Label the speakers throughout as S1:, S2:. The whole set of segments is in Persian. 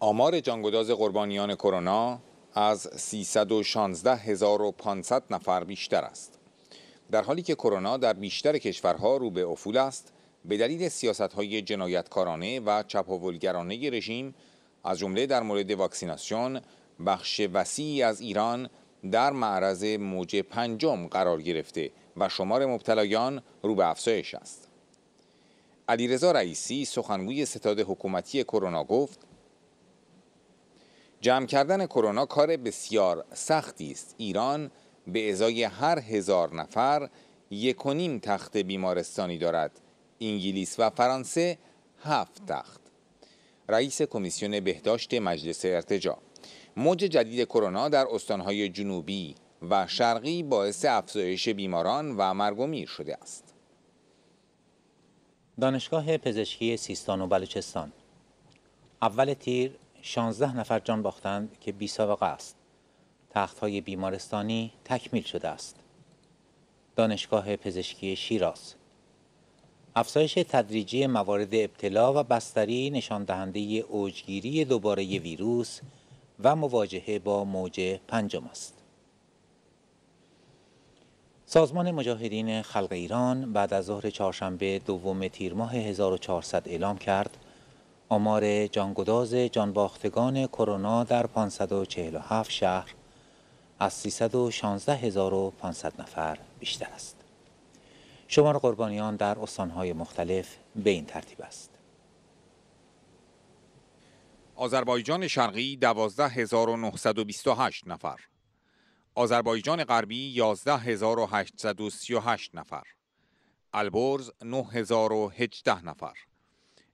S1: آمار جانگداز قربانیان کرونا از 316500 نفر بیشتر است. در حالی که کرونا در بیشتر کشورها رو به افول است، به دلیل سیاست‌های جنایتکارانه و چپاولگرانه رژیم از جمله در مورد واکسیناسیون بخش وسیعی از ایران در معرض موج پنجم قرار گرفته و شمار مبتلایان رو به افزایش است. علیرضا رئیسی سخنگوی ستاد حکومتی کرونا گفت جمع کردن کرونا کار بسیار سختی است ایران به ازای هر هزار نفر یک نیم تخت بیمارستانی دارد انگلیس و فرانسه هفت تخت رئیس کمیسیون بهداشت مجلس ارتجا موج جدید کرونا در استانهای جنوبی و شرقی باعث افزایش بیماران و مرگ و میر شده است دانشگاه پزشکی سیستان و بلوچستان
S2: اول تیر 16 نفر جان باختند که بی سابقه است. تخت های بیمارستانی تکمیل شده است. دانشگاه پزشکی شیراز افزایش تدریجی موارد ابتلا و بستری نشان دهنده اوجگیری دوباره ویروس و مواجهه با موج پنجم است. سازمان مجاهدین خلق ایران بعد از ظهر چهارشنبه دوم تیر ماه 1400 اعلام کرد آمار جانگداز جانباختگان کرونا در 547 شهر از 316500 نفر بیشتر است. شمار قربانیان در استانهای مختلف به این ترتیب است.
S1: آذربایجان شرقی 12928 نفر آذربایجان غربی 11838 نفر البرز 9018 نفر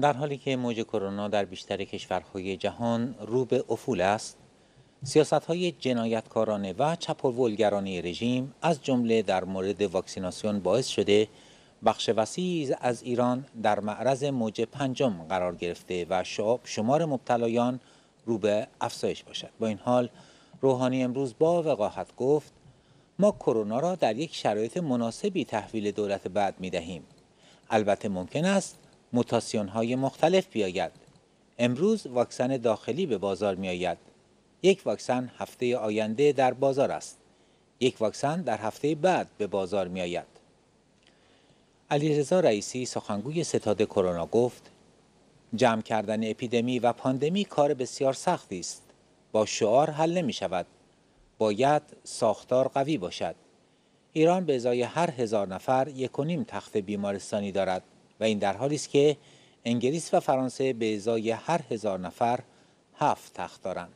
S2: در حالی که موج کرونا در بیشتر کشورهای جهان رو به افول است سیاست های جنایتکارانه و چپ رژیم از جمله در مورد واکسیناسیون باعث شده بخش وسیعی از ایران در معرض موج پنجم قرار گرفته و شمار مبتلایان رو به افزایش باشد با این حال روحانی امروز با وقاحت گفت ما کرونا را در یک شرایط مناسبی تحویل دولت بعد می دهیم البته ممکن است موتاسیون های مختلف بیاید. امروز واکسن داخلی به بازار می آید. یک واکسن هفته آینده در بازار است. یک واکسن در هفته بعد به بازار می آید. علیرضا رئیسی سخنگوی ستاد کرونا گفت جمع کردن اپیدمی و پاندمی کار بسیار سختی است. با شعار حل نمی شود. باید ساختار قوی باشد. ایران به ازای هر هزار نفر یک و نیم تخت بیمارستانی دارد. و این در حالی است که انگلیس و فرانسه به ازای هر هزار نفر هفت تخت دارند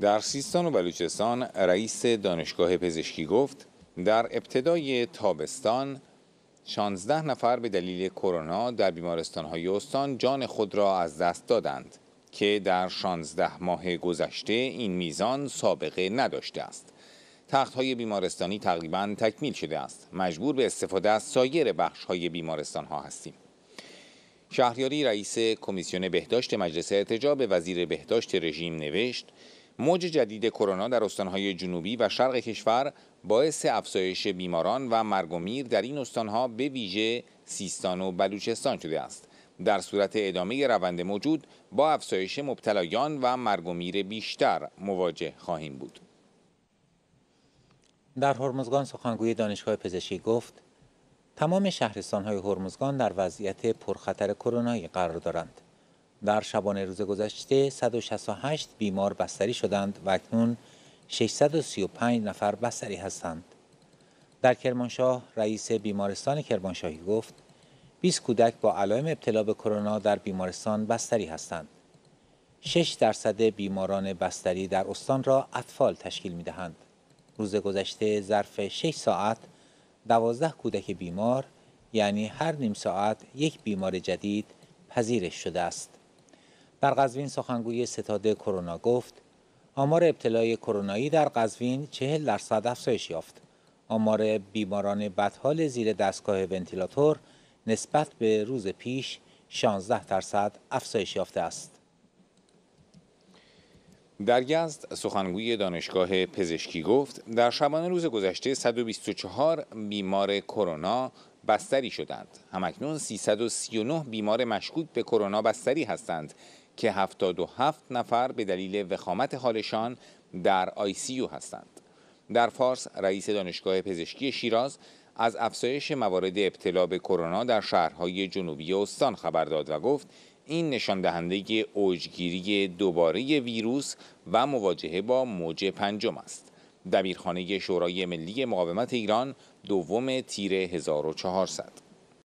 S1: در سیستان و بلوچستان رئیس دانشگاه پزشکی گفت در ابتدای تابستان 16 نفر به دلیل کرونا در های استان جان خود را از دست دادند که در 16 ماه گذشته این میزان سابقه نداشته است. تخت های بیمارستانی تقریبا تکمیل شده است مجبور به استفاده از سایر بخش های بیمارستان ها هستیم شهریاری رئیس کمیسیون بهداشت مجلس ارتجا به وزیر بهداشت رژیم نوشت موج جدید کرونا در استانهای جنوبی و شرق کشور باعث افزایش بیماران و مرگ و میر در این استانها به ویژه سیستان و بلوچستان شده است در صورت ادامه روند موجود با افزایش مبتلایان و مرگ و میر بیشتر مواجه خواهیم بود
S2: در هرمزگان سخنگوی دانشگاه پزشکی گفت تمام های هرمزگان در وضعیت پرخطر کرونایی قرار دارند. در شبانه روز گذشته 168 بیمار بستری شدند و اکنون 635 نفر بستری هستند. در کرمانشاه رئیس بیمارستان کرمانشاهی گفت 20 کودک با علائم ابتلا به کرونا در بیمارستان بستری هستند. 6 درصد بیماران بستری در استان را اطفال تشکیل می دهند. روز گذشته ظرف 6 ساعت 12 کودک بیمار یعنی هر نیم ساعت یک بیمار جدید پذیرش شده است. در قزوین سخنگوی ستاد کرونا گفت آمار ابتلای کرونایی در قزوین 40 درصد افزایش یافت. آمار بیماران بدحال زیر دستگاه ونتیلاتور نسبت به روز پیش 16 درصد افزایش یافته است.
S1: در یزد سخنگوی دانشگاه پزشکی گفت در شبانه روز گذشته 124 بیمار کرونا بستری شدند همکنون 339 بیمار مشکوک به کرونا بستری هستند که 77 نفر به دلیل وخامت حالشان در آی سی هستند در فارس رئیس دانشگاه پزشکی شیراز از افزایش موارد ابتلا به کرونا در شهرهای جنوبی استان خبر داد و گفت این نشان دهنده اوجگیری دوباره ویروس و مواجهه با موج پنجم است دبیرخانه شورای ملی مقاومت ایران دوم تیر 1400